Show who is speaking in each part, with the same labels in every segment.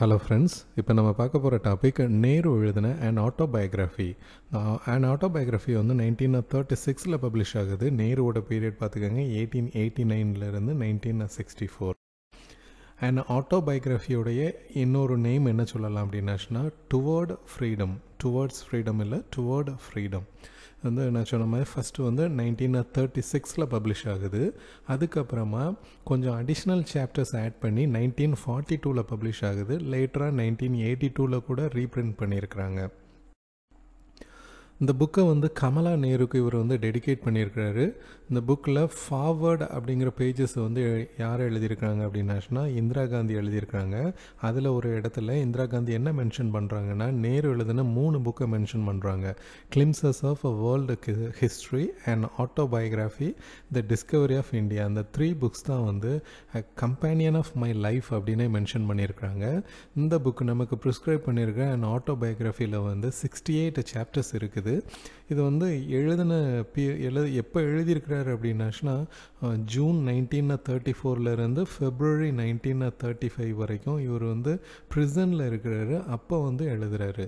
Speaker 1: hello friends இப்போ நம்ம பார்க்க போகிற டாபிக் நேரு எழுதின அண்ட் ஆட்டோபயோகிராஃபி அண்ட் ஆட்டோபயோகிராஃபி வந்து நைன்டீன் தேர்ட்டி சிக்ஸில் பப்ளிஷ் ஆகுது நேருவோட பீரியட் பார்த்துக்கோங்க எயிட்டீன் எயிட்டி நைன்லேருந்து நைன்டீன் சிக்ஸ்டி ஃபோர் அண்ட் ஆட்டோபயோகிராஃபியோடைய இன்னொரு நேம் என்ன சொல்லலாம் அப்படின்னாச்சுன்னா டுவர்ட் ஃப்ரீடம் டுவர்ட்ஸ் ஃப்ரீடம் இல்லை டுவர்டு ஃப்ரீடம் வந்து நான் சொன்ன மாதிரி ஃபஸ்ட்டு வந்து நைன்டீன் தேர்ட்டி சிக்ஸில் பப்ளிஷ் ஆகுது அதுக்கப்புறமா கொஞ்சம் அடிஷ்னல் சாப்டர்ஸ் ஆட் பண்ணி நைன்டீன் ஃபார்ட்டி டூவில் பப்ளிஷ் ஆகுது லேட்டராக நைன்டீன் எயிட்டி டூவில் கூட ரீப்ரிண்ட் பண்ணியிருக்கிறாங்க இந்த புக்கை வந்து கமலா நேருக்கு இவர் வந்து டெடிகேட் பண்ணியிருக்கிறாரு இந்த புக்கில் ஃபார்வர்டு அப்படிங்கிற பேஜஸ் வந்து யார் எழுதியிருக்கிறாங்க அப்படின்னாச்சுனா இந்திரா காந்தி எழுதியிருக்கிறாங்க அதில் ஒரு இடத்துல இந்திரா காந்தி என்ன மென்ஷன் பண்ணுறாங்கன்னா நேரு எழுதின மூணு புக்கை மென்ஷன் பண்ணுறாங்க glimpses of a world history and autobiography the discovery of India அந்த த்ரீ புக்ஸ் தான் வந்து கம்பேனியன் ஆஃப் மை லைஃப் அப்படின்னே மென்ஷன் பண்ணியிருக்கிறாங்க இந்த புக் நமக்கு ப்ரிஸ்கிரைப் பண்ணியிருக்க அண்ட் ஆட்டோபயோகிராஃபியில் வந்து சிக்ஸ்டி எயிட் சாப்டர்ஸ் இருக்குது இது வந்து எழுதின பி எழு எப்போ எழுதியிருக்கிற எப்பேர் அப்படின்னாச்சுனா ஜூன் நைன்டீன் தேர்ட்டி ஃபோர்லேருந்து ஃபெப்ரவரி நைன்டீன் தேர்ட்டி ஃபைவ் வரைக்கும் இவர் வந்து ப்ரிசனில் இருக்கிறாரு அப்போ வந்து எழுதுகிறாரு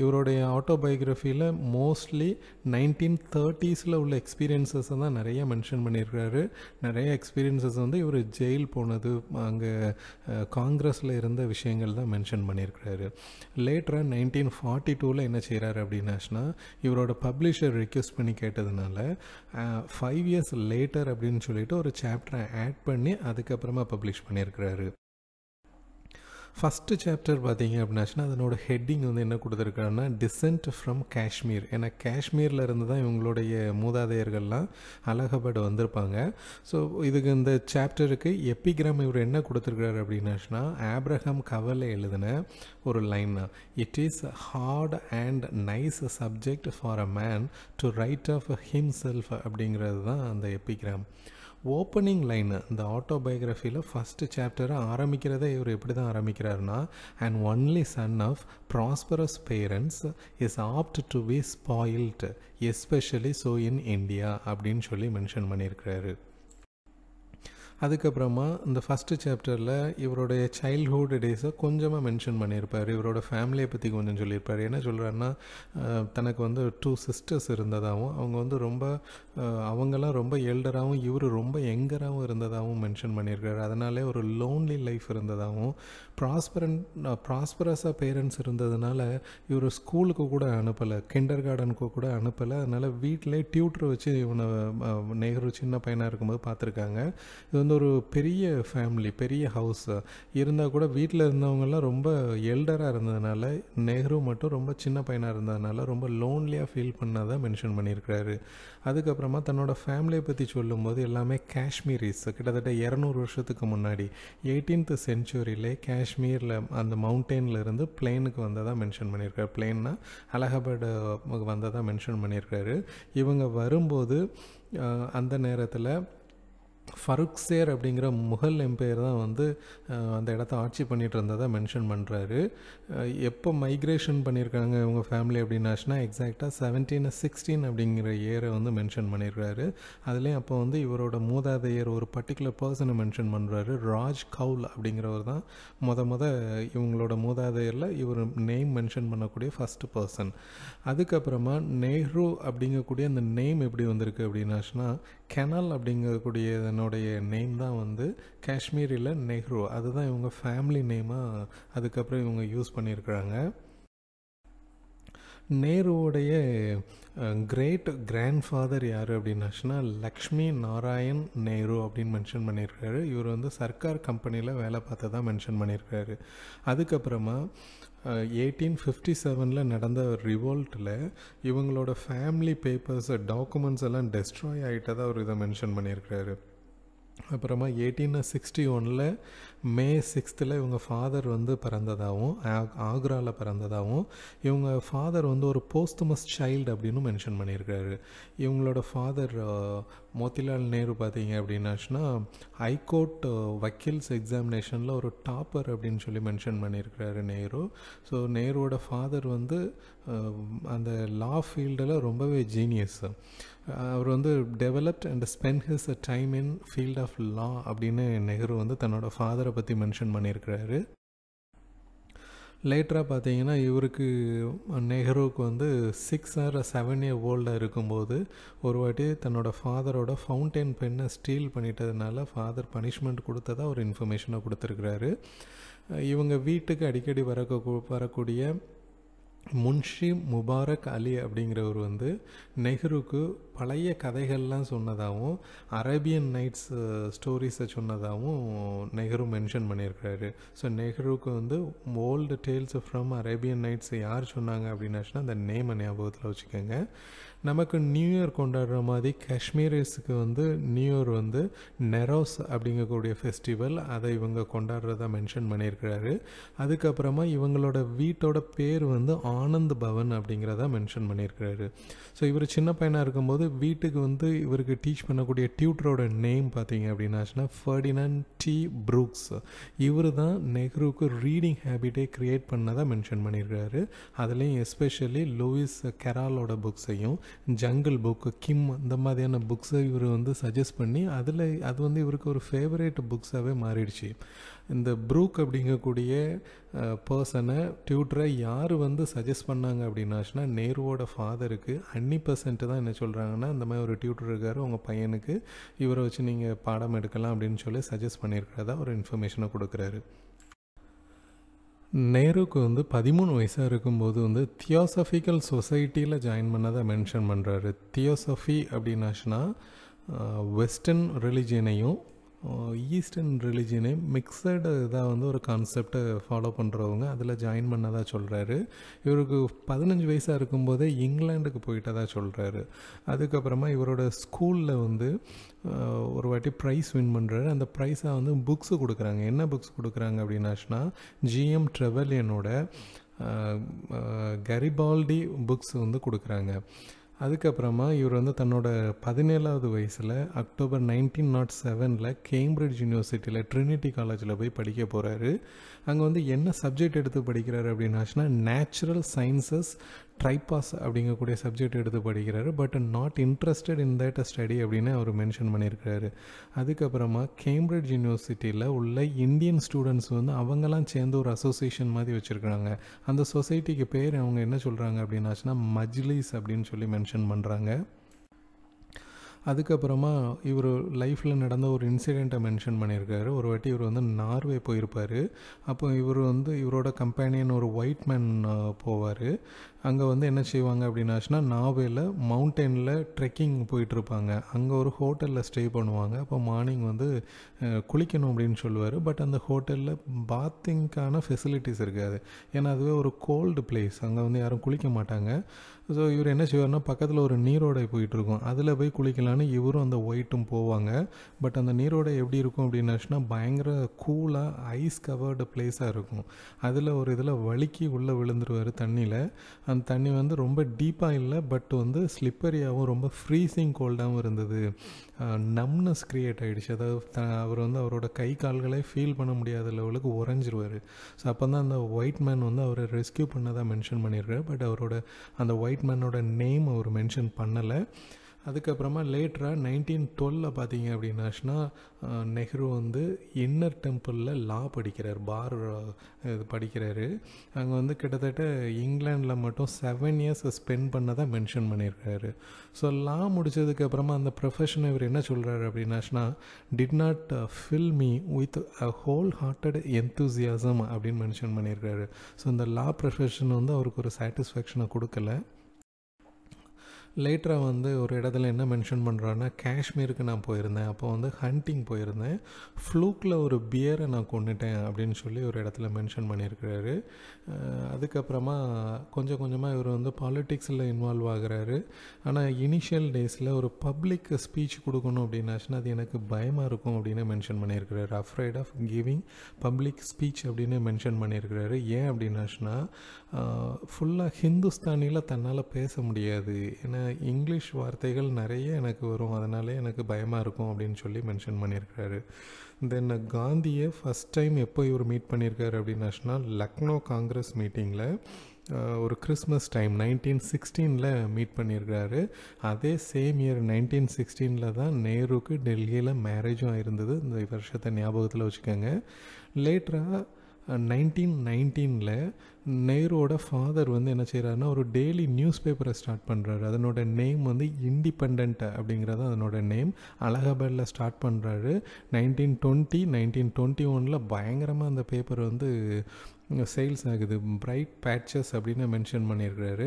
Speaker 1: இவருடைய ஆட்டோபயோகிராஃபியில் மோஸ்ட்லி நைன்டீன் தேர்ட்டிஸில் உள்ள எக்ஸ்பீரியன்ஸஸை தான் நிறைய மென்ஷன் பண்ணியிருக்கிறாரு நிறைய எக்ஸ்பீரியன்ஸஸ் வந்து இவர் ஜெயில் போனது அங்கே காங்கிரஸில் இருந்த விஷயங்கள் தான் மென்ஷன் பண்ணியிருக்கிறாரு லேட்டராக நைன்டீன் ஃபார்ட்டி டூவில் என்ன செய்கிறாரு அப்படின்னாச்சுன்னா இவரோட பப்ளிஷர் ரெக்வஸ்ட் பண்ணி கேட்டதுனால ஃபைவ் இயர்ஸ் லேட்டர் அப்படின்னு சொல்லிட்டு ஒரு சாப்டரை ஆட் பண்ணி அதுக்கப்புறமா பப்ளிஷ் பண்ணியிருக்கிறாரு ஃபஸ்ட்டு சாப்டர் பார்த்தீங்க அப்படின்னாச்சுன்னா அதனோட ஹெட்டிங் வந்து என்ன கொடுத்துருக்காங்கன்னா டிசென்ட் ஃப்ரம் காஷ்மீர் ஏன்னா காஷ்மீரில் இருந்து தான் இவங்களுடைய மூதாதையர்கள்லாம் அழகப்பட வந்திருப்பாங்க ஸோ இதுக்கு இந்த சாப்டருக்கு எப்பிகிராம் இவர் என்ன கொடுத்துருக்காரு அப்படின்னாச்சுன்னா ஆப்ரஹாம் கவலை எழுதின ஒரு லைன் தான் it is hard and nice subject for a man to write of himself அப்படிங்கிறது தான் அந்த எப்பிகிராம் ஓப்பனிங் லைனு இந்த ஆட்டோபயோகிராஃபியில் ஃபஸ்ட்டு சாப்டரை ஆரம்பிக்கிறதே இவர் எப்படி தான் ஆரம்பிக்கிறாருன்னா and only son of prosperous parents is apt to be spoiled especially so in India அப்படின்னு சொல்லி மென்ஷன் பண்ணியிருக்கிறாரு அதுக்கப்புறமா இந்த ஃபஸ்ட்டு சாப்டரில் இவருடைய சைல்ட்ஹுட் டேஸை கொஞ்சமாக மென்ஷன் பண்ணியிருப்பார் இவரோட ஃபேமிலியை பற்றி கொஞ்சம் சொல்லியிருப்பார் என்ன சொல்கிறாருன்னா தனக்கு வந்து டூ சிஸ்டர்ஸ் இருந்ததாகவும் அவங்க வந்து ரொம்ப அவங்கெல்லாம் ரொம்ப எல்டராகவும் இவர் ரொம்ப யங்கராகவும் இருந்ததாகவும் மென்ஷன் பண்ணியிருக்காரு அதனாலே ஒரு லோன்லி லைஃப் இருந்ததாகவும் ப்ராஸ்பரன் ப்ராஸ்பரஸாக பேரண்ட்ஸ் இருந்ததுனால இவர் ஸ்கூலுக்கு கூட அனுப்பலை கிண்டர் கார்டனுக்கு கூட அனுப்பலை அதனால் வீட்டிலே டியூட்டர் வச்சு இவனை நேரு சின்ன பையனாக இருக்கும்போது பார்த்துருக்காங்க இது வந்து ஒரு பெரிய ஃபேமிலி பெரிய ஹவுஸ் இருந்தால் கூட வீட்டில் இருந்தவங்கெல்லாம் ரொம்ப எல்டராக இருந்ததுனால நேரு மட்டும் ரொம்ப சின்ன பையனாக இருந்ததுனால ரொம்ப லோன்லியாக ஃபீல் பண்ணாதான் மென்ஷன் பண்ணியிருக்கிறாரு அதுக்கப்புறமா தன்னோட ஃபேமிலியை பற்றி சொல்லும்போது எல்லாமே காஷ்மீரிஸ் கிட்டத்தட்ட இரநூறு வருஷத்துக்கு முன்னாடி எயிட்டீன்த் சென்ச்சுரியில் காஷ்மீரில் அந்த மவுண்டெயினில் இருந்து பிளெயினுக்கு வந்ததாக மென்ஷன் பண்ணியிருக்காரு பிளெயின்னா அலகாபாடு தான் மென்ஷன் பண்ணியிருக்காரு இவங்க வரும்போது அந்த நேரத்தில் ஃபருக் சேர் அப்படிங்கிற முகல் எம்பையர் தான் வந்து அந்த இடத்த ஆட்சி பண்ணிகிட்டு இருந்ததை மென்ஷன் பண்ணுறாரு எப்போ மைக்ரேஷன் பண்ணியிருக்காங்க இவங்க ஃபேமிலி அப்படின்னாச்சுன்னா எக்ஸாக்டாக செவன்டீன் சிக்ஸ்டீன் அப்படிங்கிற இயரை வந்து மென்ஷன் பண்ணியிருக்காரு அதுலேயும் அப்போ வந்து இவரோட மூதாதையர் ஒரு பர்டிகுலர் பர்சனை மென்ஷன் பண்ணுறாரு ராஜ் கவுல் அப்படிங்கிறவர் தான் மொத மொத இவங்களோட மூதாதையரில் இவர் நேம் மென்ஷன் பண்ணக்கூடிய ஃபஸ்ட்டு பர்சன் அதுக்கப்புறமா நேரு அப்படிங்கக்கூடிய அந்த நேம் எப்படி வந்திருக்கு அப்படின்னாச்சுன்னா கெனல் அப்படிங்கக்கூடிய இதனுடைய நேம் தான் வந்து காஷ்மீரில் நெஹ்ரு அதுதான் இவங்க ஃபேமிலி நேமாக அதுக்கப்புறம் இவங்க யூஸ் பண்ணியிருக்கிறாங்க நேருவோடைய கிரேட் கிராண்ட் ஃபாதர் யார் அப்படின்னாச்சுனா லக்ஷ்மி நாராயண் நேரு அப்படின்னு மென்ஷன் பண்ணியிருக்காரு இவர் வந்து சர்க்கார் கம்பெனியில் வேலை பார்த்து தான் மென்ஷன் பண்ணியிருக்காரு அதுக்கப்புறமா எயிட்டீன் ஃபிஃப்டி செவனில் நடந்த ரிவோல்ட்டில் இவங்களோட ஃபேமிலி பேப்பர்ஸ் டாக்குமெண்ட்ஸ் எல்லாம் டெஸ்ட்ராய் ஆகிட்டதாக அவர் இதை மென்ஷன் பண்ணியிருக்கிறாரு அப்புறமா எயிட்டீன் சிக்ஸ்டி ஒனில் மே சிக்ஸ்த்தில் இவங்க ஃபாதர் வந்து பிறந்ததாகவும் ஆக்ராவில் பிறந்ததாகவும் இவங்க ஃபாதர் வந்து ஒரு போஸ்துமஸ் சைல்டு அப்படின்னு மென்ஷன் பண்ணியிருக்காரு இவங்களோட ஃபாதர் மோத்திலால் நேரு பார்த்தீங்க அப்படின்னாச்சுன்னா ஹைகோர்ட் வக்கீல்ஸ் எக்ஸாமினேஷனில் ஒரு டாப்பர் அப்படின்னு சொல்லி மென்ஷன் பண்ணியிருக்கிறாரு நேரு ஸோ நேருவோட ஃபாதர் வந்து அந்த லா ஃபீல்டில் ரொம்பவே ஜீனியஸ் அவர் வந்து developed and spend his a time in field of law அப்படின்னு நெஹ்ரு வந்து தன்னோட ஃபாதரை பற்றி மென்ஷன் பண்ணியிருக்கிறாரு லேட்டராக பார்த்தீங்கன்னா இவருக்கு நெஹ்ருவுக்கு வந்து சிக்ஸ் ஆர் செவன் இயர் ஓல்டாக இருக்கும்போது ஒரு வாட்டி தன்னோட ஃபாதரோட ஃபவுண்டைன் பெண்ணை ஸ்டீல் பண்ணிட்டதுனால ஃபாதர் பனிஷ்மெண்ட் கொடுத்ததாக ஒரு இன்ஃபர்மேஷனை கொடுத்துருக்குறாரு இவங்க வீட்டுக்கு அடிக்கடி வரக்கூ வரக்கூடிய முன்ஷி முபாரக் அலி அப்படிங்கிறவர் வந்து நெஹ்ருக்கு பழைய கதைகள்லாம் சொன்னதாகவும் அரேபியன் நைட்ஸ் ஸ்டோரிஸை சொன்னதாகவும் நெஹ்ரு மென்ஷன் பண்ணியிருக்கிறாரு ஸோ நெஹ்ருக்கு வந்து old tales from Arabian nights யார் சொன்னாங்க அப்படின்னாச்சுன்னா அந்த நேமை ஞாபகத்தில் வச்சுக்கோங்க நமக்கு நியூ இயர் கொண்டாடுற மாதிரி காஷ்மீரிஸுக்கு வந்து நியூ இயர் வந்து நெரோஸ் அப்படிங்கக்கூடிய ஃபெஸ்டிவல் அதை இவங்க கொண்டாடுறதா மென்ஷன் பண்ணியிருக்கிறாரு அதுக்கப்புறமா இவங்களோட வீட்டோட பேர் வந்து ஆனந்த் பவன் அப்படிங்கிறதா மென்ஷன் பண்ணியிருக்கிறாரு ஸோ இவர் சின்ன பையனாக இருக்கும்போது வீட்டுக்கு வந்து இவருக்கு டீச் பண்ணக்கூடிய டியூட்டரோட நேம் பார்த்தீங்க அப்படின்னா ஃபர்டினன் டி ப்ரூக்ஸ் இவர் தான் நெஹ்ருவுக்கு ரீடிங் ஹேபிட்டே க்ரியேட் பண்ணதாக மென்ஷன் பண்ணியிருக்கிறாரு அதுலேயும் எஸ்பெஷலி லூயிஸ் கெராலோட புக்ஸையும் ஜங்கிள் புக்கு கிம் இந்த மாதிரியான புக்ஸை இவர் வந்து சஜஸ்ட் பண்ணி அதில் அது வந்து இவருக்கு ஒரு ஃபேவரேட் புக்ஸாகவே மாறிடுச்சு இந்த ப்ரூக் அப்படிங்கக்கூடிய பர்சனை டியூட்டரை யார் வந்து சஜஸ்ட் பண்ணாங்க அப்படின்னாச்சுன்னா நேருவோட ஃபாதருக்கு அன்னி பர்சன்ட்டு தான் என்ன சொல்கிறாங்கன்னா இந்த மாதிரி ஒரு டியூட்டர் இருக்கார் உங்கள் பையனுக்கு இவரை வச்சு நீங்கள் பாடம் எடுக்கலாம் அப்படின்னு சொல்லி சஜஸ்ட் பண்ணியிருக்கிறதா ஒரு இன்ஃபர்மேஷனை கொடுக்குறாரு நேருக்கு வந்து பதிமூணு வயசாக இருக்கும்போது வந்து தியோசஃபிக்கல் சொசைட்டியில் ஜாயின் பண்ணதை மென்ஷன் பண்ணுறாரு தியோசஃபி அப்படின்னாச்சுன்னா வெஸ்டர்ன் ரிலிஜியனையும் ஈஸ்டர்ன் ரிலிஜியனே மிக்சடு இதாக வந்து ஒரு கான்செப்டை ஃபாலோ பண்ணுறவங்க அதில் ஜாயின் பண்ணதாக சொல்கிறாரு இவருக்கு பதினஞ்சு வயசாக இருக்கும்போதே இங்கிலாண்டுக்கு போயிட்டதாக சொல்கிறாரு அதுக்கப்புறமா இவரோட ஸ்கூலில் வந்து ஒரு வாட்டி ப்ரைஸ் வின் பண்ணுறாரு அந்த ப்ரைஸாக வந்து புக்ஸு கொடுக்குறாங்க என்ன புக்ஸ் கொடுக்குறாங்க அப்படின்னாச்சுனா ஜிஎம் ட்ரெவலியனோட கரிபால்டி புக்ஸ் வந்து கொடுக்குறாங்க அதுக்கப்புறமா இவர் வந்து தன்னோட பதினேழாவது வயசில் அக்டோபர் நைன்டீன் நாட் செவனில் கேம்பிரிட்ஜ் யூனிவர்சிட்டியில் ட்ரினிட்டி காலேஜில் போய் படிக்க போகிறாரு அங்கே வந்து என்ன சப்ஜெக்ட் எடுத்து படிக்கிறாரு அப்படின்னாச்சுன்னா நேச்சுரல் சயின்சஸ் ட்ரைபாஸ் அப்படிங்கக்கூடிய சப்ஜெக்ட் எடுத்து படிக்கிறாரு but not interested in that study அப்படின்னு அவர் மென்ஷன் பண்ணியிருக்கிறாரு அதுக்கப்புறமா கேம்பிரிட்ஜ் யூனிவர்சிட்டியில் உள்ள இந்தியன் ஸ்டூடெண்ட்ஸ் வந்து அவங்கெல்லாம் சேர்ந்து ஒரு அசோசியேஷன் மாதிரி வச்சுருக்கிறாங்க அந்த சொசைட்டிக்கு பேர் அவங்க என்ன சொல்கிறாங்க அப்படின்னாச்சுன்னா மஜ்லிஸ் அப்படின்னு சொல்லி மென்ஷன் பண்ணுறாங்க அதுக்கப்புறமா இவர் லைஃப்பில் நடந்த ஒரு இன்சிடெண்ட்டை மென்ஷன் பண்ணியிருக்காரு ஒரு வாட்டி இவர் வந்து நார்வே போயிருப்பார் அப்போ இவர் வந்து இவரோட கம்பேனியன் ஒரு ஒயிட் மேன் போவார் அங்கே வந்து என்ன செய்வாங்க அப்படின்னாச்சுன்னா நார்வேல மவுண்டெயினில் ட்ரெக்கிங் போயிட்டுருப்பாங்க அங்கே ஒரு ஹோட்டலில் ஸ்டே பண்ணுவாங்க அப்போ மார்னிங் வந்து குளிக்கணும் அப்படின்னு சொல்லுவார் பட் அந்த ஹோட்டலில் பாத்திங்க்கான ஃபெசிலிட்டிஸ் இருக்காது ஏன்னா அதுவே ஒரு கோல்டு பிளேஸ் அங்கே வந்து யாரும் குளிக்க மாட்டாங்க ஸோ இவர் என்ன செய்வார்னா பக்கத்தில் ஒரு நீரோடை போயிட்டுருக்கும் அதில் போய் குளிக்கலான்னு இவரும் அந்த ஒயிட்டும் போவாங்க பட் அந்த நீரோடை எப்படி இருக்கும் அப்படின்னாச்சுன்னா பயங்கர கூலாக ஐஸ் கவர்டு பிளேஸாக இருக்கும் அதில் ஒரு இதில் வழுக்கி உள்ளே விழுந்துருவார் தண்ணியில் அந்த தண்ணி வந்து ரொம்ப டீப்பாக இல்லை பட் வந்து ஸ்லிப்பரியாகவும் ரொம்ப ஃப்ரீசிங் கோல்டாகவும் இருந்தது நம்னஸ் க்ரியேட் ஆகிடுச்சு அதாவது அவர் வந்து அவரோட கை கால்களை ஃபீல் பண்ண முடியாத லெவலுக்கு உறைஞ்சிருவார் ஸோ அப்போ தான் அந்த ஒயிட் மேன் வந்து அவரை ரெஸ்கியூ பண்ணதாக மென்ஷன் பண்ணியிருக்காரு பட் அவரோட அந்த ஒயிட் மேனோட நேம் அவர் மென்ஷன் பண்ணலை அதுக்கப்புறமா லேட்டராக நைன்டீன் டுவெல்ல பார்த்தீங்க அப்படின்னாச்சுனா நெஹ்ரு வந்து இன்னர் டெம்பிளில் லா படிக்கிறார் பார் இது படிக்கிறாரு அங்கே வந்து கிட்டத்தட்ட இங்கிலாண்டில் மட்டும் செவன் இயர்ஸ் ஸ்பெண்ட் பண்ணதான் மென்ஷன் பண்ணியிருக்காரு ஸோ லா முடித்ததுக்கப்புறமா அந்த ப்ரொஃபஷனை இவர் என்ன சொல்கிறாரு அப்படின்னாச்சுன்னா did not fill me with a whole hearted enthusiasm அப்படின்னு மென்ஷன் பண்ணியிருக்காரு ஸோ இந்த லா ப்ரொஃபஷன் வந்து அவருக்கு ஒரு சாட்டிஸ்ஃபேக்ஷனை கொடுக்கல லேட்டராக வந்து ஒரு இடத்துல என்ன மென்ஷன் பண்ணுறான்னா காஷ்மீருக்கு நான் போயிருந்தேன் அப்போ வந்து ஹண்டிங் போயிருந்தேன் ஃப்ளூக்கில் ஒரு பியரை நான் கொண்டுட்டேன் அப்படின்னு சொல்லி ஒரு இடத்துல மென்ஷன் பண்ணியிருக்கிறாரு அதுக்கப்புறமா கொஞ்சம் கொஞ்சமாக இவர் வந்து பாலிட்டிக்ஸில் இன்வால்வ் ஆகிறாரு ஆனால் இனிஷியல் டேஸில் ஒரு பப்ளிக் ஸ்பீச் கொடுக்கணும் அப்படின்னாச்சுன்னா அது எனக்கு பயமாக இருக்கும் அப்படின்னு மென்ஷன் பண்ணியிருக்கிறாரு afraid of giving public speech அப்படின்னு மென்ஷன் பண்ணியிருக்கிறாரு ஏன் அப்படின்னாச்சுன்னா ஃபுல்லாக ஹிந்துஸ்தானியில் தன்னால் பேச முடியாது ஏன்னா இங்கிலீஷ் வார்த்தைகள் நிறைய எனக்கு வரும் அதனால எனக்கு பயமாக இருக்கும் அப்படின்னு சொல்லி மென்ஷன் பண்ணியிருக்காரு தென் காந்தியை ஃபஸ்ட் டைம் எப்போ இவர் மீட் பண்ணியிருக்காரு அப்படின்னு லக்னோ காங்கிரஸ் மீட்டிங்கில் ஒரு கிறிஸ்மஸ் டைம் நைன்டீன் சிக்ஸ்டீனில் மீட் பண்ணியிருக்காரு அதே சேம் இயர் நைன்டீன் சிக்ஸ்டீனில் தான் நேருக்கு டெல்லியில் மேரேஜும் ஆயிருந்தது இந்த வருஷத்தை ஞாபகத்தில் வச்சுக்கோங்க லேட்டராக நைன்டீன் நைன்டீனில் நேரோட ஃபாதர் வந்து என்ன செய்கிறாருன்னா ஒரு டெய்லி நியூஸ் பேப்பரை ஸ்டார்ட் பண்ணுறாரு அதனோட நேம் வந்து இண்டிபெண்ட் அப்படிங்கிறது அதனோட நேம் அலகாபாத்தில் ஸ்டார்ட் பண்ணுறாரு நைன்டீன் டுவெண்ட்டி நைன்டீன் டுவெண்ட்டி ஒனில் பயங்கரமாக அந்த பேப்பர் வந்து சேல்ஸ் ஆகுது பிரைட் பேட்சஸ் அப்படின்னு மென்ஷன் பண்ணியிருக்கிறாரு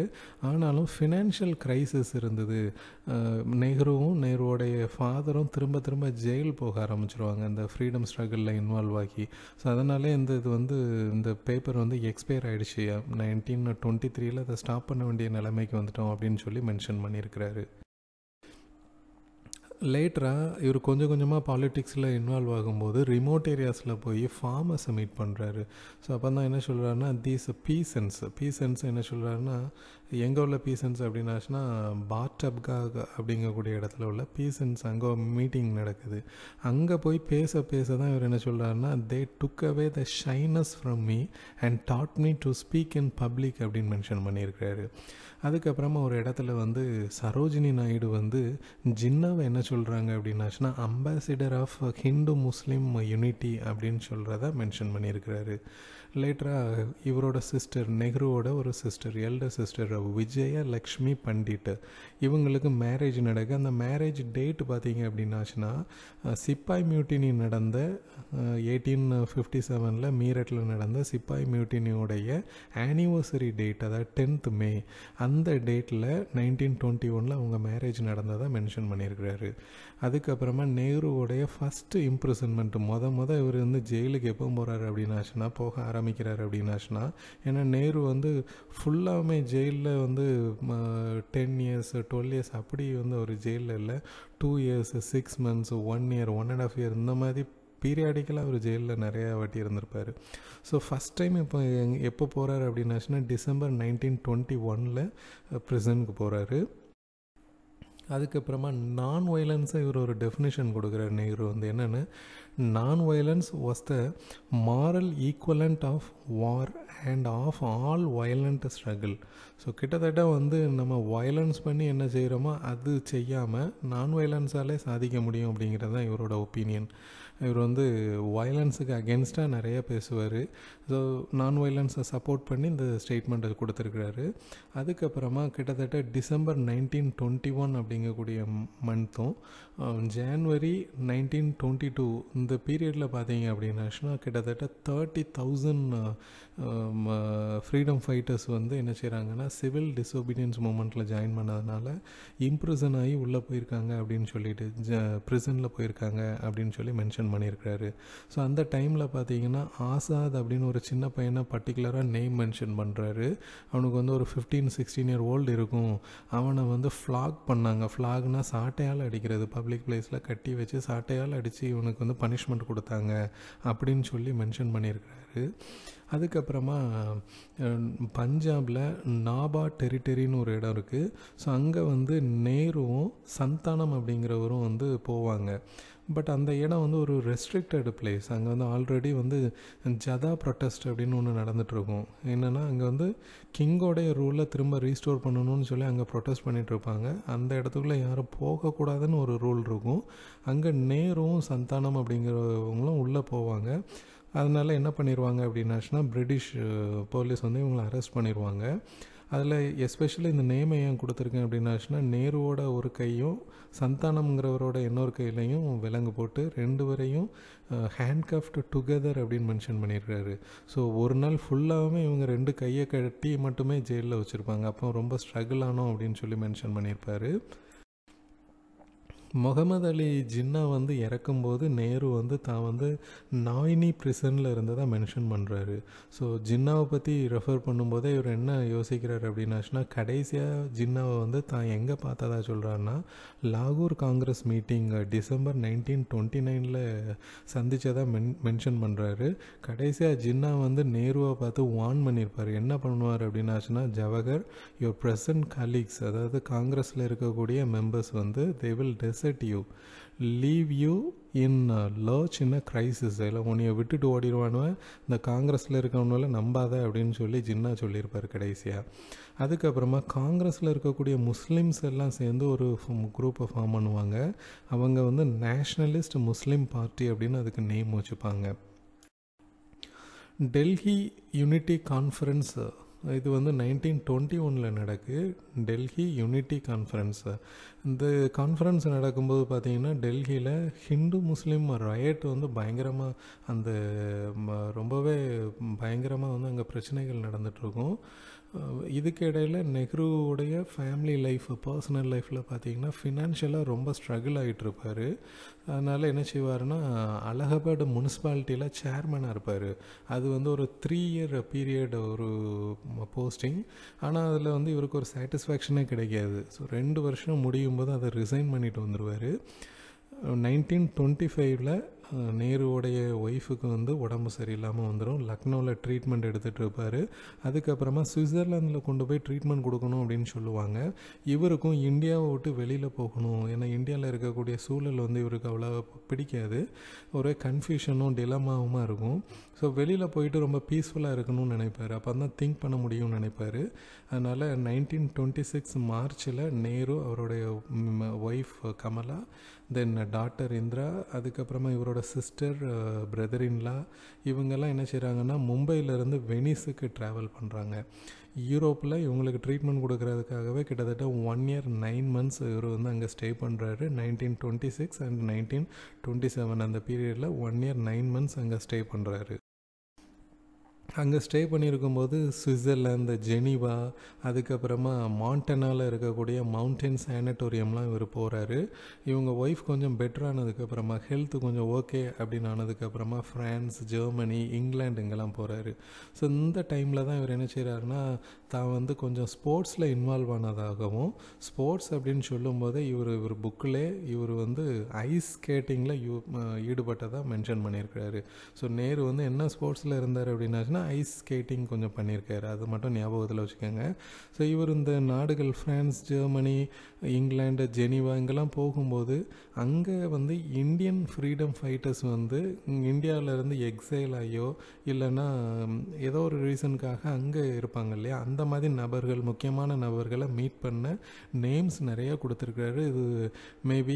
Speaker 1: ஆனாலும் ஃபினான்ஷியல் க்ரைசிஸ் இருந்தது நெஹ்ருவும் நெஹ்ருவோட ஃபாதரும் திரும்ப திரும்ப ஜெயில் போக ஆரம்பிச்சிருவாங்க இந்த ஃப்ரீடம் ஸ்ட்ரகிளில் இன்வால்வ் ஆகி ஸோ அதனாலே இந்த இது வந்து இந்த பேப்பர் வந்து எக்ஸ்பயர் ஆகிடுச்சு நைன்டீன் டுவெண்ட்டி த்ரீயில் அதை ஸ்டாப் பண்ண வேண்டிய நிலைமைக்கு வந்துட்டோம் அப்படின்னு சொல்லி மென்ஷன் பண்ணியிருக்கிறாரு லேட்டராக இவர் கொஞ்சம் கொஞ்சமாக பாலிட்டிக்ஸில் இன்வால்வ் ஆகும்போது ரிமோட் ஏரியாஸில் போய் ஃபார்மர்ஸை மீட் பண்ணுறாரு ஸோ அப்போ தான் என்ன சொல்கிறாருன்னா தீஸ் பீசன்ஸ் பீசன்ஸ் என்ன சொல்கிறாருன்னா எங்கே உள்ள பீசன்ஸ் அப்படின்னாச்சுன்னா பாட்டப்கா அப்படிங்கக்கூடிய இடத்துல உள்ள பீசன்ஸ் அங்கே மீட்டிங் நடக்குது அங்கே போய் பேச பேச தான் இவர் என்ன சொல்கிறாருன்னா they took away the shyness from me and taught me to speak in public அப்படின்னு மென்ஷன் பண்ணியிருக்கிறாரு அதுக்கப்புறமா ஒரு இடத்துல வந்து சரோஜினி நாயுடு வந்து ஜின்னாவை என்ன சொல்கிறாங்க அப்படின்னாச்சுன்னா ambassador of Hindu Muslim unity அப்படின்னு சொல்கிறத மென்ஷன் பண்ணியிருக்கிறாரு லேட்டராக uh, இவரோட சிஸ்டர் நெஹ்ருவோட ஒரு sister elder sister Vijaya Lakshmi Pandit இவங்களுக்கு மேரேஜ் நடக்க அந்த மேரேஜ் டேட் பார்த்தீங்க அப்படின்னாச்சுன்னா சிப்பாய் மியூட்டினி நடந்த எயிட்டீன் ஃபிஃப்டி செவனில் மீரட்டில் நடந்த சிப்பாய் மியூட்டினியோடைய ஆனிவர்சரி டேட் அதாவது டென்த் மே அந்த டேட்டில் நைன்டீன் டுவெண்ட்டி ஒனில் அவங்க மேரேஜ் நடந்ததாக மென்ஷன் பண்ணியிருக்கிறாரு அதுக்கப்புறமா நேருவோடைய ஃபஸ்ட்டு இம்ப்ரெசன்மெண்ட் மொத மொதல் இவர் வந்து ஜெயிலுக்கு எப்போ போகிறாரு அப்படின்னாச்சுன்னா போக ஆரம்பிக்கிறார் அப்படின்னாச்சுனா ஏன்னா நேரு வந்து ஃபுல்லாகவே ஜெயிலில் வந்து டென் இயர்ஸ் டுவெல் இயர்ஸ் அப்படி வந்து ஒரு ஜெயிலில் இல்லை two years six months one year one and half year இந்த மாதிரி பீரியாடிக்கலாக அவர் ஜெயிலில் நிறையா வாட்டி இருந்திருப்பார் ஸோ ஃபஸ்ட் டைம் இப்போ எப்போ போகிறாரு அப்படின்னாச்சுன்னா டிசம்பர் நைன்டீன் டுவெண்ட்டி ஒனில் ப்ரிசனுக்கு போகிறாரு அதுக்கப்புறமா நான் வயலன்ஸை இவர் ஒரு டெஃபினேஷன் கொடுக்குறார் நேரு வந்து என்னென்னு non violence was the moral equivalent of war and of all violent struggle so கிட்டத்தட்ட வந்து நம்ம வயலன்ஸ் பண்ணி என்ன செய்கிறோமோ அது செய்யாமல் நான் வயலன்ஸாலே சாதிக்க முடியும் அப்படிங்கிறது தான் இவரோட ஒப்பீனியன் இவர் வந்து வயலன்ஸுக்கு அகென்ஸ்டாக நிறைய பேசுவார் ஸோ நான் வயலன்ஸை சப்போர்ட் பண்ணி இந்த ஸ்டேட்மெண்ட்டை கொடுத்துருக்கிறாரு அதுக்கப்புறமா கிட்டத்தட்ட டிசம்பர் நைன்டீன் டுவெண்ட்டி ஒன் அப்படிங்கக்கூடிய மந்த்தும் ஜான்வரி நைன்டீன் டுவெண்ட்டி டூ இந்த பீரியடில் பார்த்தீங்க அப்படின்னாச்சுன்னா கிட்டத்தட்ட தேர்ட்டி தௌசண்ட் ஃப்ரீடம் ஃபைட்டர்ஸ் வந்து என்ன செய்கிறாங்கன்னா சிவில் டிசோபீடியன்ஸ் மூமெண்ட்டில் ஜாயின் பண்ணதுனால இம்ப்ரிசன் ஆகி உள்ளே போயிருக்காங்க அப்படின்னு சொல்லிட்டு ஜ ப்ரிசனில் போயிருக்காங்க அப்படின்னு சொல்லி மென்ஷன் பண்ணியிருக்கிறாரு ஸோ அந்த டைமில் பார்த்தீங்கன்னா ஆசாத் அப்படின்னு ஒரு சின்ன பையனை பர்டிகுலராக நேம் மென்ஷன் பண்ணுறாரு அவனுக்கு வந்து ஒரு ஃபிஃப்டீன் சிக்ஸ்டீன் இயர் ஓல்டு இருக்கும் அவனை வந்து ஃப்ளாக் பண்ணாங்க ஃப்ளாக்னா சாட்டையால் அடிக்கிறது பப்ளிக் பிளேஸில் கட்டி வச்சு சாட்டையால் அடித்து இவனுக்கு வந்து பனிஷ்மெண்ட் கொடுத்தாங்க அப்படின்னு சொல்லி மென்ஷன் பண்ணியிருக்கிறாரு பண்ணியிருக்காரு அதுக்கப்புறமா பஞ்சாபில் நாபா டெரிட்டரின்னு ஒரு இடம் இருக்குது ஸோ அங்கே வந்து நேருவும் சந்தானம் அப்படிங்கிறவரும் வந்து போவாங்க பட் அந்த இடம் வந்து ஒரு ரெஸ்ட்ரிக்டடு பிளேஸ் அங்கே வந்து ஆல்ரெடி வந்து ஜதா ப்ரொட்டஸ்ட் அப்படின்னு ஒன்று நடந்துகிட்ருக்கும் என்னென்னா அங்கே வந்து கிங்கோடைய ரூலில் திரும்ப ரீஸ்டோர் பண்ணணும்னு சொல்லி அங்கே ப்ரொட்டஸ்ட் பண்ணிகிட்ருப்பாங்க அந்த இடத்துக்குள்ளே யாரும் போகக்கூடாதுன்னு ஒரு ரூல் இருக்கும் அங்கே நேரும் சந்தானம் அப்படிங்கிறவங்களும் உள்ளே போவாங்க அதனால் என்ன பண்ணிடுவாங்க அப்படின்னாச்சுன்னா பிரிட்டிஷ் போலீஸ் வந்து இவங்களை அரெஸ்ட் பண்ணிடுவாங்க அதில் எஸ்பெஷலி இந்த நேமை ஏன் கொடுத்துருக்கேன் அப்படின்னாச்சுன்னா நேருவோட ஒரு கையும் சந்தானம்ங்கிறவரோட இன்னொரு கையிலையும் விலங்கு போட்டு ரெண்டு வரையும் ஹேண்ட்கிராஃப்ட் டுகெதர் அப்படின்னு மென்ஷன் பண்ணியிருக்காரு ஸோ ஒரு நாள் ஃபுல்லாகவுமே இவங்க ரெண்டு கையை கட்டி மட்டுமே ஜெயிலில் வச்சுருப்பாங்க அப்போ ரொம்ப ஸ்ட்ரகிள் ஆனோம் அப்படின்னு சொல்லி மென்ஷன் பண்ணியிருப்பாரு முகமது அலி ஜின்னா வந்து இறக்கும்போது நேரு வந்து தான் வந்து நாயினி ப்ரிசனில் தான் மென்ஷன் பண்ணுறாரு ஸோ ஜின்னாவை பற்றி ரெஃபர் பண்ணும்போதே இவர் என்ன யோசிக்கிறார் அப்படின்னாச்சுன்னா கடைசியாக ஜின்னாவை வந்து தான் எங்கே பார்த்ததா சொல்கிறாருன்னா லாகூர் Congress meeting December nineteen twenty நைனில் சந்தித்ததாக மென் மென்ஷன் பண்ணுறாரு கடைசியாக ஜின்னா வந்து நேருவை பார்த்து வான் பண்ணியிருப்பார் என்ன பண்ணுவார் அப்படின்னாச்சுன்னா ஜவஹர் யுவர் ப்ரெசன்ட் கலீக்ஸ் அதாவது காங்கிரஸில் இருக்கக்கூடிய மெம்பர்ஸ் வந்து தே வில் டெஸ் desert you leave you in lurch in a crisis இதில் உன்னைய விட்டுட்டு ஓடிடுவானுவன் இந்த காங்கிரஸில் இருக்கவனால நம்பாத அப்படின்னு சொல்லி ஜின்னா சொல்லியிருப்பார் கடைசியாக அதுக்கப்புறமா காங்கிரஸில் இருக்கக்கூடிய முஸ்லீம்ஸ் எல்லாம் சேர்ந்து ஒரு குரூப்பை ஃபார்ம் பண்ணுவாங்க அவங்க வந்து நேஷ்னலிஸ்ட் முஸ்லீம் பார்ட்டி அப்படின்னு அதுக்கு நேம் வச்சுப்பாங்க டெல்லி யூனிட்டி கான்ஃபரன்ஸ் இது வந்து நைன்டீன் டுவெண்ட்டி ஒனில் நடக்கு டெல்லி யூனிட்டி கான்ஃபரன்ஸு இந்த கான்ஃபரன்ஸ் நடக்கும்போது பார்த்திங்கன்னா டெல்லியில் ஹிந்து முஸ்லீம் ரயட் வந்து பயங்கரமாக அந்த ரொம்பவே பயங்கரமாக வந்து அங்கே பிரச்சனைகள் நடந்துகிட்ருக்கும் இதுக்கு இடையில் நெஹ்ருவுடைய ஃபேமிலி லைஃப் பர்சனல் லைஃப்பில் பார்த்தீங்கன்னா ஃபினான்ஷியலாக ரொம்ப ஸ்ட்ரகிள் ஆகிட்டுருப்பார் அதனால் என்ன செய்வார்னா அலகாபாடு முனிசிபாலிட்டியில் சேர்மனாக இருப்பார் அது வந்து ஒரு த்ரீ இயர் பீரியட் ஒரு போஸ்டிங் ஆனால் அதில் வந்து இவருக்கு ஒரு சாட்டிஸ்ஃபேக்ஷனே கிடைக்காது ஸோ ரெண்டு வருஷம் முடியும் போது அதை ரிசைன் பண்ணிட்டு வந்துடுவார் நைன்டீன் டுவெண்ட்டி ஃபைவ்ல நேருவோடைய ஒய்ஃபுக்கு வந்து உடம்பு சரியில்லாமல் வந்துடும் லக்னோவில் ட்ரீட்மெண்ட் எடுத்துகிட்டு இருப்பார் அதுக்கப்புறமா சுவிட்சர்லாந்தில் கொண்டு போய் ட்ரீட்மெண்ட் கொடுக்கணும் அப்படின்னு சொல்லுவாங்க இவருக்கும் இந்தியாவை விட்டு வெளியில் போகணும் ஏன்னா இந்தியாவில் இருக்கக்கூடிய சூழல் வந்து இவருக்கு அவ்வளோ பிடிக்காது ஒரே கன்ஃபியூஷனும் டிலமாவும் இருக்கும் ஸோ வெளியில் போயிட்டு ரொம்ப பீஸ்ஃபுல்லாக இருக்கணும்னு நினைப்பார் அப்போ தான் திங்க் பண்ண முடியும்னு நினைப்பார் அதனால் நைன்டீன் டுவெண்ட்டி சிக்ஸ் மார்ச்சில் நேரு அவருடைய wife Kamala then doctor Indira அதுக்கப்புறமா இவரோட சிஸ்டர் இன்லா uh, இவங்கெல்லாம் என்ன செய்கிறாங்கன்னா மும்பையிலேருந்து வெனிஸுக்கு ட்ராவல் பண்ணுறாங்க யூரோப்பில் இவங்களுக்கு ட்ரீட்மெண்ட் கொடுக்கறதுக்காகவே கிட்டத்தட்ட ஒன் இயர் நைன் மந்த்ஸ் இவர் வந்து அங்கே ஸ்டே பண்ணுறாரு nineteen twenty six and nineteen twenty seven அந்த period one year nine months அங்கே ஸ்டே பண்ணுறாரு அங்கே ஸ்டே பண்ணியிருக்கும்போது சுவிட்சர்லாந்து ஜெனிவா அதுக்கப்புறமா மவுண்டனால் இருக்கக்கூடிய மவுண்டன் சானட்டோரியம்லாம் இவர் போகிறாரு இவங்க ஒய்ஃப் கொஞ்சம் பெட்டர் ஆனதுக்கப்புறமா ஹெல்த் கொஞ்சம் ஓகே அப்படின்னு ஆனதுக்கப்புறமா ஃப்ரான்ஸ் ஜெர்மனி இங்கிலாண்டு இங்கெல்லாம் போகிறாரு ஸோ இந்த டைமில் தான் இவர் என்ன செய்கிறாருன்னா தான் வந்து கொஞ்சம் ஸ்போர்ட்ஸில் இன்வால்வ் ஆனதாகவும் ஸ்போர்ட்ஸ் அப்படின்னு சொல்லும்போது இவர் இவர் புக்கில் இவர் வந்து ஐஸ் ஸ்கேட்டிங்கில் யூ ஈடுபட்டதாக மென்ஷன் பண்ணியிருக்கிறாரு ஸோ நேரு வந்து என்ன ஸ்போர்ட்ஸில் இருந்தார் அப்படின்னாச்சுன்னா ஐஸ் ஸ்கேட்டிங் கொஞ்சம் பண்ணியிருக்காரு அது மட்டும் ஞாபகத்தில் வச்சுக்கோங்க ஸோ இவர் இந்த நாடுகள் ஃப்ரான்ஸ் ஜெர்மனி இங்கிலாண்டு ஜெனிவா இங்கெல்லாம் போகும்போது அங்கே வந்து இந்தியன் ஃப்ரீடம் ஃபைட்டர்ஸ் வந்து இந்தியாவிலேருந்து எக்ஸைல் ஆகியோ இல்லைன்னா ஏதோ ஒரு ரீசனுக்காக அங்கே இருப்பாங்க இல்லையா அந்த அந்த மாதிரி நபர்கள் முக்கியமான நபர்களை மீட் பண்ண நேம்ஸ் நிறையா கொடுத்துருக்காரு இது மேபி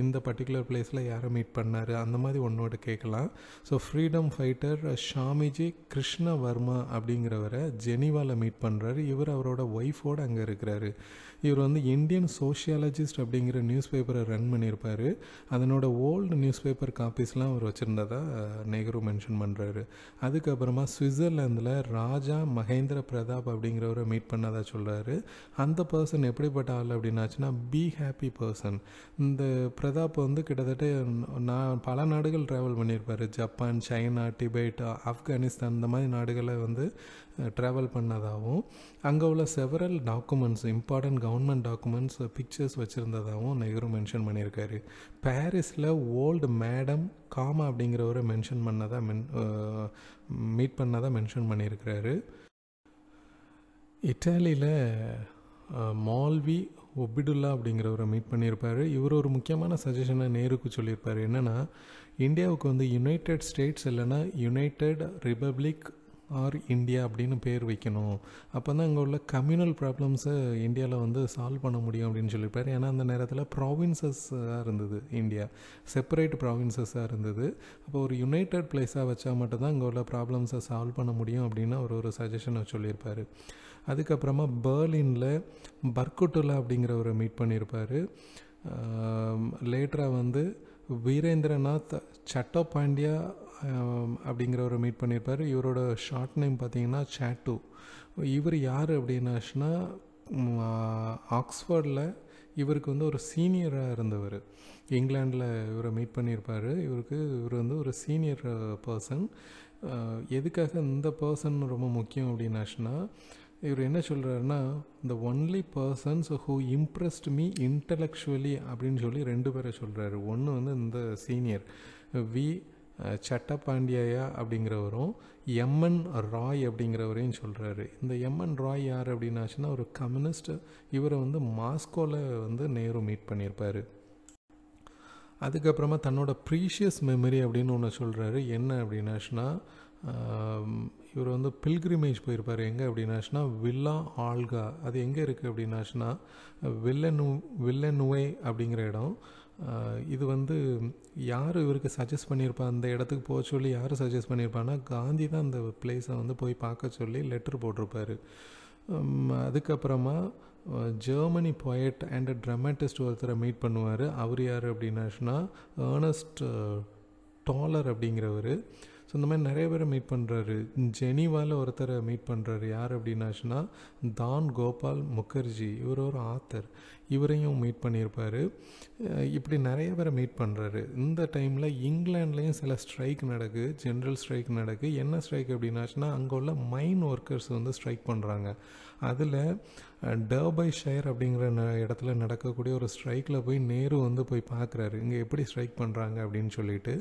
Speaker 1: இந்த பர்டிகுலர் பிளேஸில் யாரை மீட் பண்ணார் அந்த மாதிரி ஒன்றோட கேட்கலாம் so freedom fighter Shyamji Krishnavarma அப்படிங்கிறவரை ஜெனிவாவில் மீட் பண்ணுறாரு இவர் அவரோட ஒய்ஃபோடு அங்கே இருக்கிறாரு இவர் வந்து இந்தியன் சோஷியாலஜிஸ்ட் அப்படிங்கிற நியூஸ் பேப்பரை ரன் பண்ணியிருப்பார் அதனோட ஓல்டு நியூஸ் பேப்பர் காப்பீஸ்லாம் அவர் வச்சுருந்ததா நேரு மென்ஷன் பண்ணுறாரு அதுக்கப்புறமா சுவிட்சர்லாந்தில் ராஜா மகேந்திர பிரதாப் அப்படிங்கிறவரை மீட் பண்ணதாக சொல்கிறாரு அந்த பர்சன் எப்படிப்பட்ட ஆள் அப்படின்னாச்சுன்னா பி ஹாப்பி பர்சன் இந்த பிரதாப் வந்து கிட்டத்தட்ட நான் பல நாடுகள் ட்ராவல் பண்ணியிருப்பார் ஜப்பான் சைனா டிபேட் ஆப்கானிஸ்தான் இந்த மாதிரி நாடுகளை வந்து ட்ராவல் பண்ணதாகவும் அங்கே உள்ள several documents important government documents pictures வச்சுருந்ததாகவும் நெஹ்ரு மென்ஷன் பண்ணியிருக்காரு பாரிஸில் ஓல்டு மேடம் காமா அப்படிங்கிறவரை மென்ஷன் பண்ணதாக மென் மீட் பண்ணதாக மென்ஷன் பண்ணியிருக்கிறாரு இட்டாலியில் மால்வி ஒபிடுல்லா அப்படிங்கிறவரை மீட் பண்ணியிருப்பார் இவர் ஒரு முக்கியமான சஜஷனை நேருக்கு சொல்லியிருப்பார் என்னென்னா இந்தியாவுக்கு வந்து யுனைடெட் ஸ்டேட்ஸ் இல்லைன்னா யுனைடெட் ரிபப்ளிக் ஆர் இந்தியா அப்படின்னு பேர் வைக்கணும் அப்போ தான் இங்கே உள்ள கம்யூனல் ப்ராப்ளம்ஸை இந்தியாவில் வந்து சால்வ் பண்ண முடியும் அப்படின்னு சொல்லியிருப்பார் ஏன்னா அந்த நேரத்தில் ப்ராவின்சஸ்ஸாக இருந்தது இந்தியா செப்பரேட் ப்ராவின்சஸ்ஸாக இருந்தது அப்போ ஒரு யுனைடெட் பிளேஸாக வச்சால் மட்டும்தான் இங்கே உள்ள ப்ராப்ளம்ஸை சால்வ் பண்ண முடியும் அப்படின்னு அவர் ஒரு சஜஷனை சொல்லியிருப்பார் அதுக்கப்புறமா பேர்லினில் பர்குட்டுலா அப்படிங்கிறவரை மீட் பண்ணியிருப்பார் லேட்டராக வந்து வீரேந்திரநாத் சட்டோபாண்டியா அப்படிங்கிறவரை மீட் பண்ணியிருப்பார் இவரோட ஷார்ட் நேம் பார்த்தீங்கன்னா சாட்டு இவர் யார் அப்படின்னாச்சுன்னா ஆக்ஸ்ஃபோர்டில் இவருக்கு வந்து ஒரு சீனியராக இருந்தவர் இங்கிலாண்டில் இவரை மீட் பண்ணியிருப்பார் இவருக்கு இவர் வந்து ஒரு சீனியர் பர்சன் எதுக்காக இந்த பர்சன் ரொம்ப முக்கியம் அப்படின்னாச்சுன்னா இவர் என்ன சொல்கிறாருன்னா இந்த only persons who impressed me intellectually அப்படின்னு சொல்லி ரெண்டு பேரை சொல்கிறாரு ஒன்று வந்து இந்த சீனியர் வி சட்டப்பாண்டியா அப்படிங்கிறவரும் எம்என் ராய் அப்படிங்கிறவரையும் சொல்கிறாரு இந்த எம்என் ராய் யார் அப்படின்னாச்சுன்னா ஒரு கம்யூனிஸ்ட் இவரை வந்து மாஸ்கோவில் வந்து நேரு மீட் பண்ணியிருப்பார் அதுக்கப்புறமா தன்னோட ப்ரீஷியஸ் மெமரி அப்படின்னு ஒன்று சொல்கிறாரு என்ன அப்படின்னாச்சுன்னா இவர் வந்து பில்கிரிமேஜ் போயிருப்பார் எங்கே அப்படின்னாச்சுன்னா வில்லா ஆல்கா அது எங்கே இருக்குது அப்படின்னாச்சுன்னா வில்லனு வில்லனுவே அப்படிங்கிற இடம் இது வந்து யார் இவருக்கு சஜஸ்ட் பண்ணியிருப்பா அந்த இடத்துக்கு போக சொல்லி யார் சஜஸ்ட் பண்ணியிருப்பான்னா காந்தி தான் அந்த பிளேஸை வந்து போய் பார்க்க சொல்லி லெட்டர் போட்டிருப்பார் அதுக்கப்புறமா ஜெர்மனி பொயட் அண்ட் ட்ரமேட்டிஸ்ட் ஒருத்தரை மீட் பண்ணுவார் அவர் யார் அப்படின்னாச்சுன்னா ஏர்னஸ்ட் டாலர் அப்படிங்கிறவர் ஸோ இந்த மாதிரி நிறைய பேரை மீட் பண்ணுறாரு ஜெனிவாவில் ஒருத்தரை மீட் பண்ணுறாரு யார் அப்படின்னாச்சுனா தான் கோபால் முகர்ஜி இவர் ஒரு ஆத்தர் இவரையும் மீட் பண்ணியிருப்பார் இப்படி நிறைய பேரை மீட் பண்ணுறாரு இந்த டைமில் இங்கிலாண்ட்லேயும் சில ஸ்ட்ரைக் நடக்கு ஜென்ரல் ஸ்ட்ரைக் நடக்கு என்ன ஸ்ட்ரைக் அப்படின்னாச்சுன்னா அங்கே உள்ள மைன் ஒர்க்கர்ஸ் வந்து ஸ்ட்ரைக் பண்ணுறாங்க அதில் டர்பை ஷயர் அப்படிங்கிற ந இடத்துல நடக்கக்கூடிய ஒரு ஸ்ட்ரைக்கில் போய் நேரு வந்து போய் பார்க்குறாரு இங்கே எப்படி ஸ்ட்ரைக் பண்ணுறாங்க அப்படின்னு சொல்லிட்டு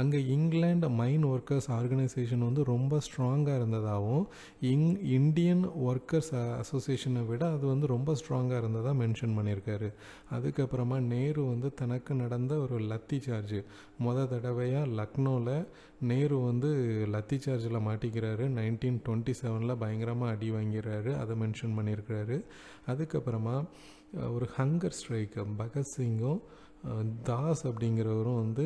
Speaker 1: அங்கே இங்கிலாந்து மைன் ஒர்க்கர்ஸ் ஆர்கனைசேஷன் வந்து ரொம்ப ஸ்ட்ராங்காக இருந்ததாகவும் இங் இந்தியன் ஒர்க்கர்ஸ் அசோசியேஷனை விட அது வந்து ரொம்ப ஸ்ட்ராங்காக இருந்ததாக மென்ஷன் பண்ணியிருக்காரு அதுக்கப்புறமா நேரு வந்து தனக்கு நடந்த ஒரு லத்தி சார்ஜு மொத தடவையாக லக்னோவில் நேரு வந்து லத்தி சார்ஜில் மாட்டிக்கிறாரு நைன்டீன் டுவெண்ட்டி செவனில் பயங்கரமாக அடி வாங்கிறாரு அதை மென்ஷன் பண்ணியிருக்கிறாரு அதுக்கப்புறமா ஒரு ஹங்கர் ஸ்ட்ரைக் பகத்சிங்கும் தாஸ் அப்படிங்கிறவரும் வந்து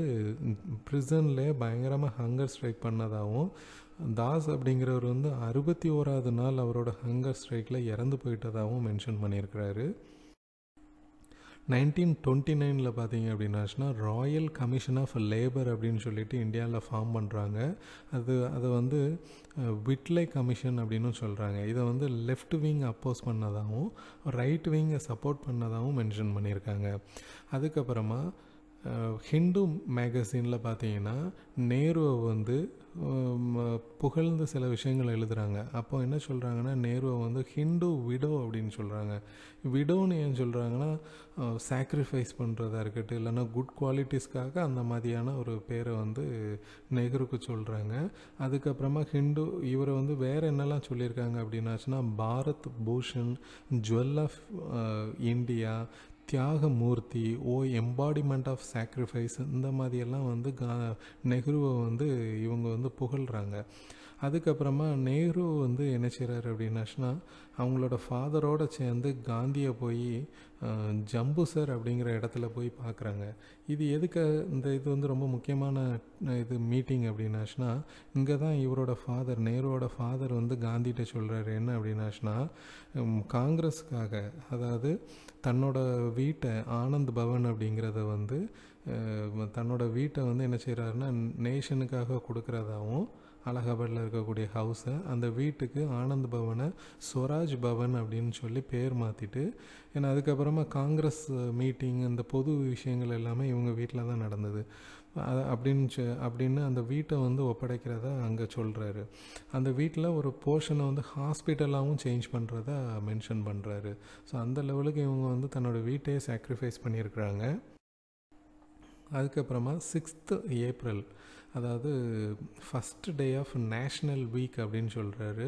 Speaker 1: ப்ரிசனில் பயங்கரமாக ஹங்கர் ஸ்ட்ரைக் பண்ணதாகவும் தாஸ் அப்படிங்கிறவர் வந்து அறுபத்தி ஓராவது நாள் அவரோட ஹங்கர் ஸ்ட்ரைக்கில் இறந்து போயிட்டதாகவும் மென்ஷன் பண்ணியிருக்கிறாரு நைன்டீன் டுவெண்ட்டி நைனில் பார்த்தீங்க அப்படின்னா ராயல் கமிஷன் ஆஃப் லேபர் அப்படின்னு சொல்லிட்டு இந்தியாவில் ஃபார்ம் பண்ணுறாங்க அது அதை வந்து விட்லே கமிஷன் அப்படின்னு சொல்கிறாங்க இதை வந்து லெஃப்ட் விங் அப்போஸ் பண்ணதாகவும் ரைட் விங்கை சப்போர்ட் பண்ணதாகவும் மென்ஷன் பண்ணியிருக்காங்க அதுக்கப்புறமா ஹிந்து மேகசினில் பார்த்தீங்கன்னா நேருவை வந்து புகழ்ந்து சில விஷயங்கள் எழுதுகிறாங்க அப்போ என்ன சொல்கிறாங்கன்னா நேருவை வந்து ஹிந்து விடோ அப்படின்னு சொல்கிறாங்க விடோன்னு ஏன் சொல்கிறாங்கன்னா சாக்ரிஃபைஸ் பண்ணுறதா இருக்கட்டும் இல்லைன்னா குட் குவாலிட்டிஸ்க்காக அந்த மாதிரியான ஒரு பேரை வந்து நெஹ்ருக்கு சொல்கிறாங்க அதுக்கப்புறமா ஹிந்து இவரை வந்து வேறு என்னெல்லாம் சொல்லியிருக்காங்க அப்படின்னாச்சுன்னா Bharat Bhushan jewel of India தியாகமூர்த்தி ஓ எம்பாடிமெண்ட் ஆஃப் சாக்ரிஃபைஸ் இந்த மாதிரியெல்லாம் வந்து கா நெஹ்ருவை வந்து இவங்க வந்து புகழ்கிறாங்க அதுக்கப்புறமா நேரு வந்து என்ன செய்கிறாரு அப்படின்னாச்சுன்னா அவங்களோட ஃபாதரோடு சேர்ந்து காந்தியை போய் ஜம்பு சார் அப்படிங்கிற இடத்துல போய் பார்க்குறாங்க இது எதுக்கு இந்த இது வந்து ரொம்ப முக்கியமான இது மீட்டிங் அப்படின்னாச்சுனா இங்கே தான் இவரோட ஃபாதர் நேருவோட ஃபாதர் வந்து காந்திகிட்ட சொல்கிறாரு என்ன அப்படின்னாச்சுன்னா காங்கிரஸுக்காக அதாவது தன்னோட வீட்டை ஆனந்த் பவன் அப்படிங்கிறத வந்து தன்னோட வீட்டை வந்து என்ன செய்கிறாருன்னா நேஷனுக்காக கொடுக்குறதாகவும் அலகாபாத்தில் இருக்கக்கூடிய ஹவுஸை அந்த வீட்டுக்கு ஆனந்த் பவனை ஸ்வராஜ் பவன் அப்படின்னு சொல்லி பேர் மாற்றிட்டு ஏன்னா அதுக்கப்புறமா காங்கிரஸ் மீட்டிங் இந்த பொது விஷயங்கள் எல்லாமே இவங்க வீட்டில் தான் நடந்தது அப்படின்னு அப்படின்னு அந்த வீட்டை வந்து ஒப்படைக்கிறத அங்கே சொல்கிறாரு அந்த வீட்டில் ஒரு போர்ஷனை வந்து ஹாஸ்பிட்டலாகவும் சேஞ்ச் பண்ணுறத மென்ஷன் பண்ணுறாரு ஸோ அந்த லெவலுக்கு இவங்க வந்து தன்னோட வீட்டையே சாக்ரிஃபைஸ் பண்ணியிருக்கிறாங்க அதுக்கப்புறமா சிக்ஸ்த்து ஏப்ரல் அதாவது first day of national week அப்படின்னு சொல்கிறாரு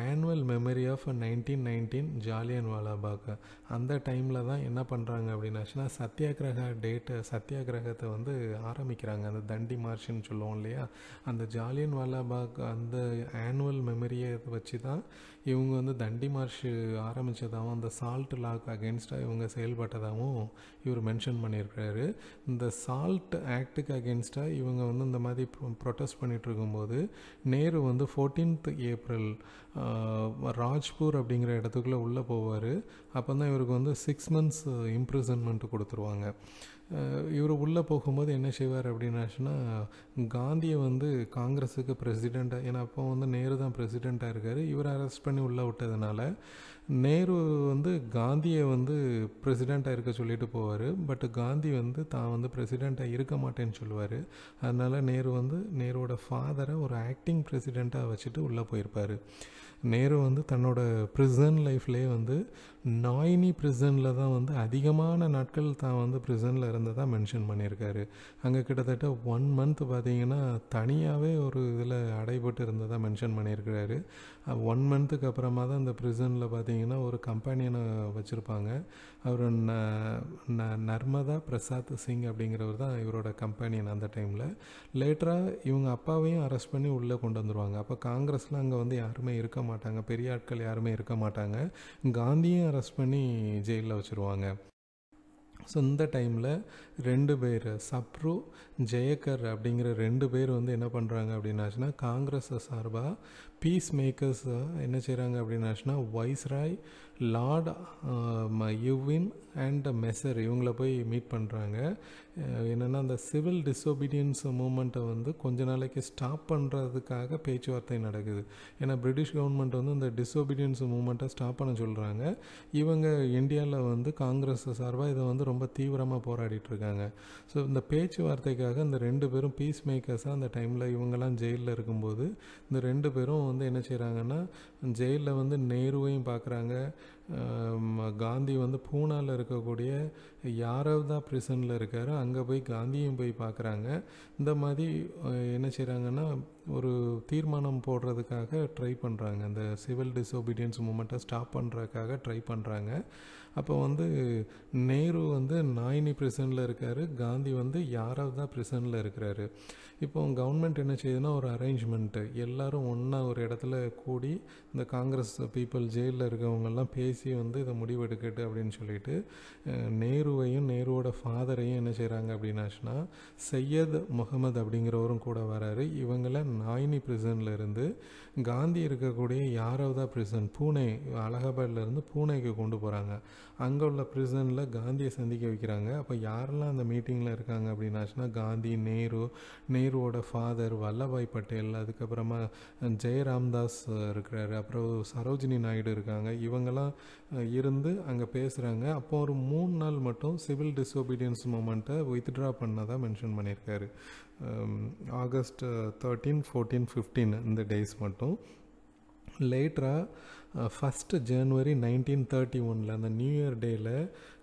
Speaker 1: annual memory of nineteen nineteen Jallianwala Bagh அந்த டைமில் தான் என்ன பண்ணுறாங்க அப்படின்னாச்சுன்னா சத்தியாகிரக டேட்டை சத்தியாகிரகத்தை வந்து ஆரம்பிக்கிறாங்க அந்த தண்டி மார்ச்னு சொல்லுவோம் இல்லையா அந்த ஜாலியன் பாக் அந்த ஆனுவல் மெமரியை வச்சு தான் இவங்க வந்து தண்டி மார்ச் ஆரம்பித்ததாகவும் அந்த சால்ட் லாக் அகேன்ஸ்டாக இவங்க செயல்பட்டதாகவும் இவர் மென்ஷன் பண்ணியிருக்கிறாரு இந்த சால்ட் ஆக்டுக்கு அகேன்ஸ்டாக இவங்க வந்து இந்த மாதிரி ப்ரொ ப்ரொட்டஸ்ட் பண்ணிகிட்டு இருக்கும்போது நேரு வந்து ஃபோர்டீன்த் ஏப்ரல் ராஜ்பூர் அப்படிங்கிற இடத்துக்குள்ளே உள்ளே போவார் அப்போ தான் இவருக்கு வந்து சிக்ஸ் மந்த்ஸ் இம்ப்ரிசன்மெண்ட் கொடுத்துருவாங்க இவர் உள்ளே போகும்போது என்ன செய்வார் அப்படின்னாச்சுன்னா காந்தியை வந்து காங்கிரஸுக்கு பிரசிடெண்ட்டாக ஏன்னா அப்போ வந்து நேரு தான் பிரசிடெண்ட்டாக இருக்கார் இவர் அரெஸ்ட் பண்ணி உள்ளே விட்டதுனால நேரு வந்து காந்தியை வந்து பிரசிடெண்ட்டாக இருக்க சொல்லிட்டு போவார் பட் காந்தி வந்து தான் வந்து பிரசிடெண்ட்டாக இருக்க மாட்டேன்னு சொல்லுவார் அதனால் நேரு வந்து நேருவோட ஃபாதரை ஒரு ஆக்டிங் பிரசிடெண்ட்டாக வச்சுட்டு உள்ளே போயிருப்பார் நேரு வந்து தன்னோட ப்ரிசன் லைஃப்லேயே வந்து நாயினி ப்ரிசனில் தான் வந்து அதிகமான நாட்கள் தான் வந்து ப்ரிசனில் இருந்ததாக மென்ஷன் பண்ணியிருக்காரு அங்கே கிட்டத்தட்ட ஒன் மந்த் பார்த்திங்கன்னா தனியாகவே ஒரு இதில் அடைபட்டு இருந்ததாக மென்ஷன் பண்ணியிருக்கிறாரு ஒன் மந்த்துக்கு அப்புறமா தான் அந்த ப்ரிசனில் பார்த்திங்கன்னா பார்த்தீங்கன்னா ஒரு கம்பெனியனை வச்சுருப்பாங்க அவர் ந ந நர்மதா பிரசாத் சிங் அப்படிங்கிறவர் தான் இவரோட கம்பெனியன் அந்த டைமில் லேட்டராக இவங்க அப்பாவையும் அரெஸ்ட் பண்ணி உள்ளே கொண்டு வந்துடுவாங்க அப்போ காங்கிரஸில் அங்கே வந்து யாருமே இருக்க மாட்டாங்க பெரிய ஆட்கள் யாருமே இருக்க மாட்டாங்க காந்தியும் அரெஸ்ட் பண்ணி ஜெயிலில் வச்சுருவாங்க ஸோ இந்த டைமில் ரெண்டு பேர் சப்ரு ஜெயக்கர் அப்படிங்கிற ரெண்டு பேர் வந்து என்ன பண்ணுறாங்க அப்படின்னாச்சுன்னா காங்கிரஸை சார்பாக பீஸ் மேக்கர்ஸ் என்ன செய்கிறாங்க அப்படின்னாச்சுன்னா வைஸ்ராய் லார்ட் யுவின் அண்ட் மெசர் இவங்கள போய் மீட் பண்ணுறாங்க என்னென்னா அந்த சிவில் டிஸ்ஒபீடியன்ஸ் மூமெண்ட்டை வந்து கொஞ்ச நாளைக்கு ஸ்டாப் பண்ணுறதுக்காக பேச்சுவார்த்தை நடக்குது ஏன்னா பிரிட்டிஷ் கவர்மெண்ட் வந்து இந்த டிஸ்ஒபீடியன்ஸ் மூமெண்ட்டை ஸ்டாப் பண்ண சொல்கிறாங்க இவங்க இந்தியாவில் வந்து காங்கிரஸ் சார்பாக இதை வந்து ரொம்ப தீவிரமாக போராடிட்டுருக்காங்க ஸோ இந்த பேச்சுவார்த்தைக்காக இந்த ரெண்டு பேரும் பீஸ் மேக்கர்ஸாக அந்த டைமில் இவங்கெல்லாம் ஜெயிலில் இருக்கும்போது இந்த ரெண்டு பேரும் வந்து என்ன செய்கிறாங்கன்னா ஜெயிலில் வந்து நேருவையும் பார்க்குறாங்க காந்தி வந்து பூனாவில் இருக்கக்கூடிய யாராவது தான் பிரிசனில் இருக்காரோ அங்கே போய் காந்தியும் போய் பார்க்குறாங்க இந்த மாதிரி என்ன செய்கிறாங்கன்னா ஒரு தீர்மானம் போடுறதுக்காக ட்ரை பண்ணுறாங்க அந்த சிவில் டிஸ்ஒபீடியன்ஸ் மூமெண்ட்டை ஸ்டாப் பண்ணுறதுக்காக ட்ரை பண்ணுறாங்க அப்போ வந்து நேரு வந்து நாயினி பிரிசனில் இருக்கார் காந்தி வந்து யாராவது தான் பிரிசனில் இருக்கிறாரு இப்போ கவர்மெண்ட் என்ன செய்யுதுன்னா ஒரு அரேஞ்ச்மெண்ட்டு எல்லோரும் ஒன்றா ஒரு இடத்துல கூடி இந்த காங்கிரஸ் பீப்புள் ஜெயிலில் இருக்கவங்கெல்லாம் பேசி வந்து இதை முடிவெடுக்கட்டு அப்படின்னு சொல்லிட்டு நேருவையும் நேருவோட ஃபாதரையும் என்ன செய்கிறாங்க அப்படின்னாச்சுன்னா சையத் முகமது அப்படிங்கிறவரும் கூட வராரு இவங்கள நாயினி பிரிசனில் இருந்து காந்தி இருக்கக்கூடிய யாராவது தான் பிரிசன் பூனே அலகாபாத்லேருந்து பூனேக்கு கொண்டு போகிறாங்க அங்கே உள்ள பிரிசனில் காந்தியை சந்திக்க வைக்கிறாங்க அப்போ யாரெல்லாம் அந்த மீட்டிங்கில் இருக்காங்க அப்படின்னாச்சுன்னா காந்தி நேரு நேருவோட ஃபாதர் வல்லபாய் பட்டேல் அதுக்கப்புறமா ஜெயராம்தாஸ் இருக்கிறாரு அப்புறம் சரோஜினி நாயுடு இருக்காங்க இவங்கெல்லாம் இருந்து அங்கே பேசுகிறாங்க அப்போ ஒரு மூணு நாள் மட்டும் சிவில் டிஸ்ஒபீடியன்ஸ் மூமெண்ட்டை வித்ட்ரா பண்ணதாக மென்ஷன் பண்ணியிருக்காரு ஆகஸ்ட் தேர்ட்டீன் ஃபோர்டீன் ஃபிஃப்டீன் இந்த டேஸ் மட்டும் லேட்டராக ஃபஸ்ட்டு ஜனவரி நைன்டீன் தேர்ட்டி ஒனில் அந்த நியூ இயர் டேயில்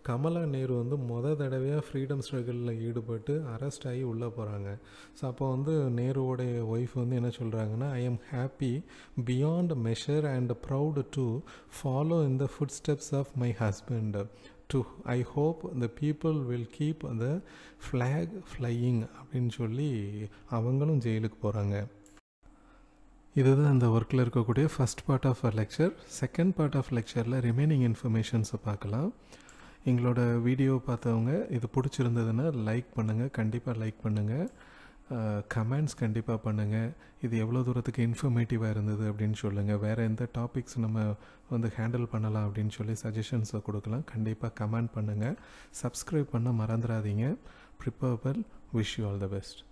Speaker 1: கமலா நேரு வந்து மொத தடவையாக ஃப்ரீடம் ஸ்ட்ரகிளில் ஈடுபட்டு அரெஸ்ட் ஆகி உள்ளே போகிறாங்க ஸோ அப்போ வந்து நேருவோடைய ஒய்ஃப் வந்து என்ன சொல்கிறாங்கன்னா I am happy beyond measure and proud to follow in the footsteps of my husband too I hope the people will keep the flag flying அப்படின்னு சொல்லி அவங்களும் ஜெயிலுக்கு போகிறாங்க இதுதான் அந்த ஒர்க்கில் இருக்கக்கூடிய first part of a lecture second part of லெக்சரில் ரிமைனிங் இன்ஃபர்மேஷன்ஸை பார்க்கலாம் எங்களோட வீடியோ பார்த்தவங்க இது பிடிச்சிருந்ததுன்னா லைக் பண்ணுங்கள் கண்டிப்பாக லைக் பண்ணுங்கள் கமெண்ட்ஸ் கண்டிப்பாக பண்ணுங்கள் இது எவ்வளோ தூரத்துக்கு இன்ஃபர்மேட்டிவாக இருந்தது அப்படின்னு சொல்லுங்கள் வேறு எந்த டாபிக்ஸ் நம்ம வந்து ஹேண்டில் பண்ணலாம் அப்படின்னு சொல்லி சஜஷன்ஸை கொடுக்கலாம் கண்டிப்பாக கமெண்ட் பண்ணுங்கள் சப்ஸ்கிரைப் பண்ண மறந்துடாதீங்க ப்ரிப்பர்பல் wish you all the best